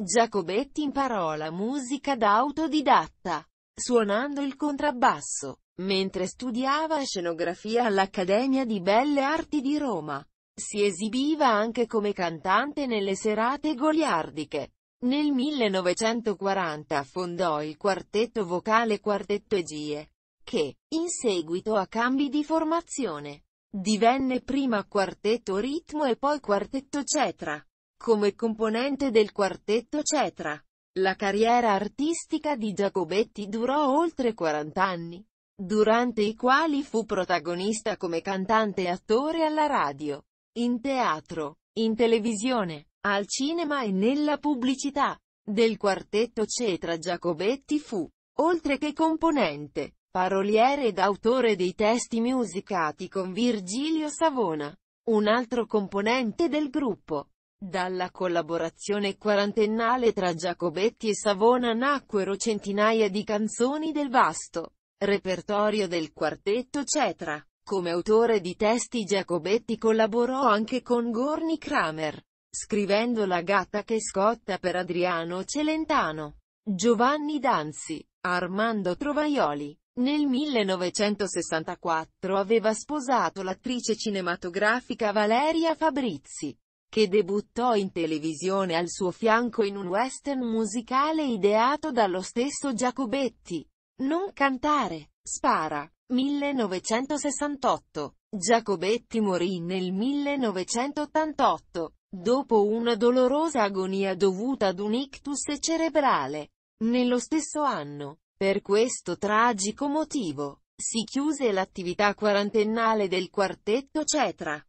Giacobetti imparò la musica da autodidatta, suonando il contrabbasso, mentre studiava scenografia all'Accademia di Belle Arti di Roma. Si esibiva anche come cantante nelle serate goliardiche. Nel 1940 fondò il quartetto vocale Quartetto Egie, che, in seguito a cambi di formazione, divenne prima quartetto ritmo e poi quartetto cetra come componente del quartetto Cetra. La carriera artistica di Giacobetti durò oltre 40 anni, durante i quali fu protagonista come cantante e attore alla radio, in teatro, in televisione, al cinema e nella pubblicità. Del quartetto Cetra Giacobetti fu, oltre che componente, paroliere ed autore dei testi musicati con Virgilio Savona, un altro componente del gruppo. Dalla collaborazione quarantennale tra Giacobetti e Savona nacquero centinaia di canzoni del vasto repertorio del quartetto Cetra. Come autore di testi Giacobetti collaborò anche con Gorni Kramer, scrivendo La gatta che scotta per Adriano Celentano, Giovanni Danzi, Armando Trovaioli. Nel 1964 aveva sposato l'attrice cinematografica Valeria Fabrizi che debuttò in televisione al suo fianco in un western musicale ideato dallo stesso Giacobetti. Non cantare, spara. 1968. Giacobetti morì nel 1988, dopo una dolorosa agonia dovuta ad un ictus cerebrale. Nello stesso anno, per questo tragico motivo, si chiuse l'attività quarantennale del quartetto Cetra.